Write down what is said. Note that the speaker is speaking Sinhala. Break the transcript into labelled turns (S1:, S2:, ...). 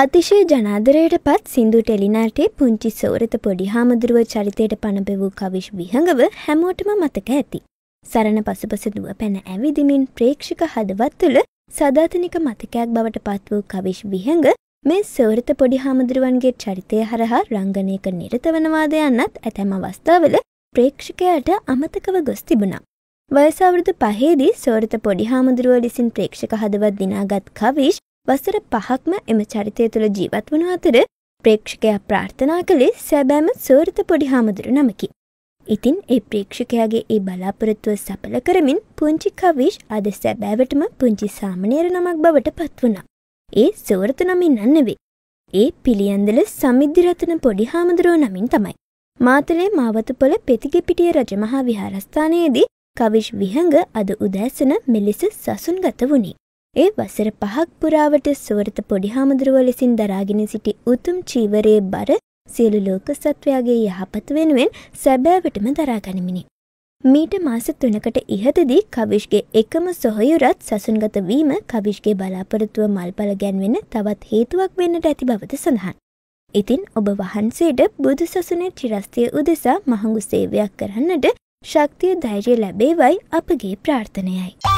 S1: අතිශය ජනාදරයට පත් සිින්දු ටෙලිනාටේ පුංචි සෝරත පොඩි හාමුදුරුව චරිතයට පණබෙවූ කවිශ් විහඟව හැමෝටම මතක ඇති. සරණ පසුපසදුව පැන ඇවිදිමින් ප්‍රේක්ෂික හදවත් තුළ සධාතනික මතකයක් බවට පත් වූ කවිශ් විහඟ මේ සෝරත පොඩි හාමුදුරුවන්ගේ චරිතය හරහා රංගනයක නිරතවනවාද යන්නත් ඇතැම අවස්ථාවල ප්‍රේක්ෂකයට අමතකව ගොස් තිබුණා. වයසවරුදු පහේදී සෝරත පොඩි හාමුදුරුව ලෙසින් ප්‍රේක්ෂක හදවත් දිනාගත් කවිශ් වසර පහක්ම එම චරිතය තුළ ජීවත් වන අතර ප්‍රේක්ෂකයා ප්‍රාර්ථනා කළේ සැබෑම සෝර්ත පොඩි හාමුදුරු නමකි. ඉතින් ඒ ප්‍රේක්ෂකයාගේ ඒ බලාපොරොත්තුව සපල කරමින් පුංචි කවිශ් අද සැබෑවටම පුංචි සාමනේර නමක් බවට පත්වනා. ඒ සෝරත නමින් නන්නෙවේ. ඒ පිළියන්දල සමිද්ධිරතන පොඩි හාමුදුරුව නමින් තමයි. මාතලේ මාවතුපොල පෙතිගෙපිටිය රජමහා විහාරස්ථානයේදී කවිශ් විහඟ අද උදෑසන මෙලෙස සසුන් ගත වුණේ. ඒ වසර පහක් පුරාවට සෝරත පොඩිහාමුදුරුව ලෙසින් දරාගෙන සිටි උතුම් චීවරයේ බර සියලු ලෝක සත්වයාගේ යහපත වෙනුවෙන් සැබෑවටම දරාගනිමිනි. මීට මාස තුනකට ඉහතදී කවිශ්ගේ එකම සොහොයුරත් සසුන්ගත වීම කවිශ්ගේ බලාපොරොත්තුව මල්පල ගැන්වෙන තවත් හේතුවක් වෙන්නට ඇති බවද සඳහන්. ඉතින් ඔබ වහන්සේට බුදු සසුනේ චිරස්තිය උදෙසා මහඟු සේවයක් කරන්නට ශක්තිය ධෛර්ය ලැබේවයි අපගේ ප්‍රාර්ථනයයි.